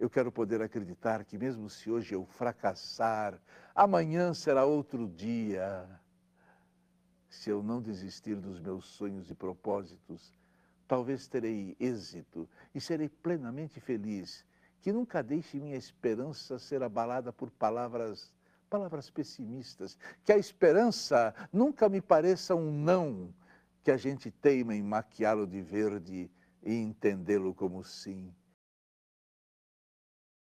Eu quero poder acreditar que, mesmo se hoje eu fracassar, amanhã será outro dia. Se eu não desistir dos meus sonhos e propósitos, talvez terei êxito e serei plenamente feliz. Que nunca deixe minha esperança ser abalada por palavras palavras pessimistas, que a esperança nunca me pareça um não, que a gente teima em maquiá-lo de verde e entendê-lo como sim.